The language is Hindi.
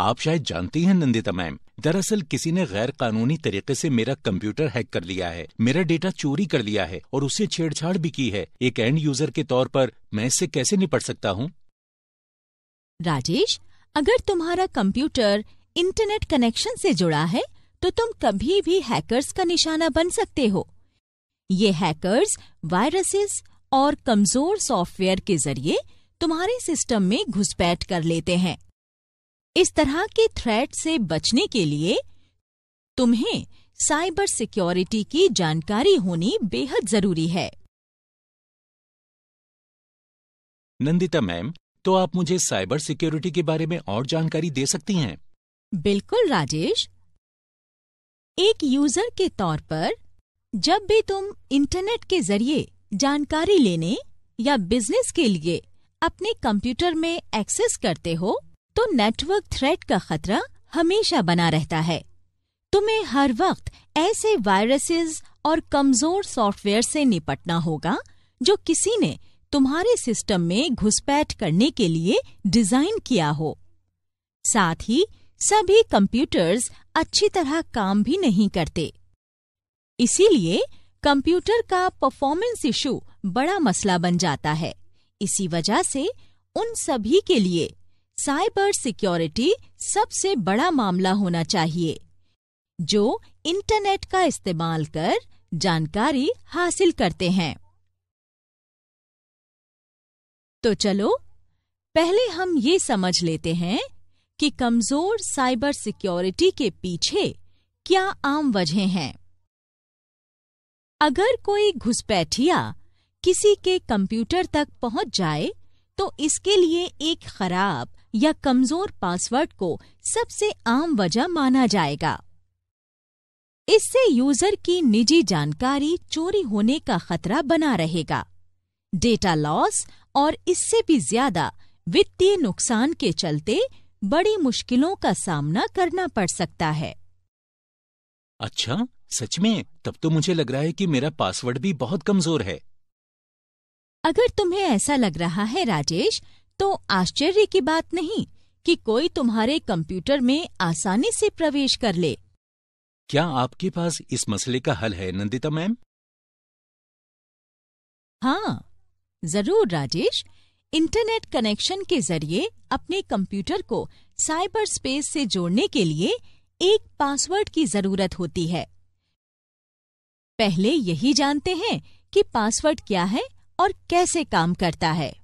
आप शायद जानती हैं नंदिता मैम दरअसल किसी ने गैर कानूनी तरीके से मेरा कंप्यूटर हैक कर लिया है मेरा डेटा चोरी कर लिया है और उससे छेड़छाड़ भी की है एक एंड यूजर के तौर पर मैं इससे कैसे निपट सकता हूँ राजेश अगर तुम्हारा कंप्यूटर इंटरनेट कनेक्शन से जुड़ा है तो तुम कभी भी हैकर्स का निशाना बन सकते हो ये हैकर्स वायरसेस और कमजोर सॉफ्टवेयर के जरिए तुम्हारे सिस्टम में घुसपैठ कर लेते हैं इस तरह के थ्रेट से बचने के लिए तुम्हें साइबर सिक्योरिटी की जानकारी होनी बेहद जरूरी है नंदिता मैम तो आप मुझे साइबर सिक्योरिटी के बारे में और जानकारी दे सकती हैं बिल्कुल राजेश एक यूजर के तौर पर जब भी तुम इंटरनेट के जरिए जानकारी लेने या बिजनेस के लिए अपने कंप्यूटर में एक्सेस करते हो तो नेटवर्क थ्रेट का खतरा हमेशा बना रहता है तुम्हें हर वक्त ऐसे वायरसेस और कमजोर सॉफ्टवेयर से निपटना होगा जो किसी ने तुम्हारे सिस्टम में घुसपैठ करने के लिए डिजाइन किया हो साथ ही सभी कंप्यूटर्स अच्छी तरह काम भी नहीं करते इसीलिए कंप्यूटर का परफॉर्मेंस इशू बड़ा मसला बन जाता है इसी वजह से उन सभी के लिए साइबर सिक्योरिटी सबसे बड़ा मामला होना चाहिए जो इंटरनेट का इस्तेमाल कर जानकारी हासिल करते हैं तो चलो पहले हम ये समझ लेते हैं कि कमजोर साइबर सिक्योरिटी के पीछे क्या आम वजह हैं अगर कोई घुसपैठिया किसी के कंप्यूटर तक पहुंच जाए तो इसके लिए एक खराब या कमजोर पासवर्ड को सबसे आम वजह माना जाएगा इससे यूजर की निजी जानकारी चोरी होने का खतरा बना रहेगा डेटा लॉस और इससे भी ज्यादा वित्तीय नुकसान के चलते बड़ी मुश्किलों का सामना करना पड़ सकता है अच्छा सच में तब तो मुझे लग रहा है कि मेरा पासवर्ड भी बहुत कमजोर है अगर तुम्हें ऐसा लग रहा है राजेश तो आश्चर्य की बात नहीं कि कोई तुम्हारे कंप्यूटर में आसानी से प्रवेश कर ले क्या आपके पास इस मसले का हल है नंदिता मैम हाँ जरूर राजेश इंटरनेट कनेक्शन के जरिए अपने कंप्यूटर को साइबर स्पेस से जोड़ने के लिए एक पासवर्ड की जरूरत होती है पहले यही जानते हैं कि पासवर्ड क्या है और कैसे काम करता है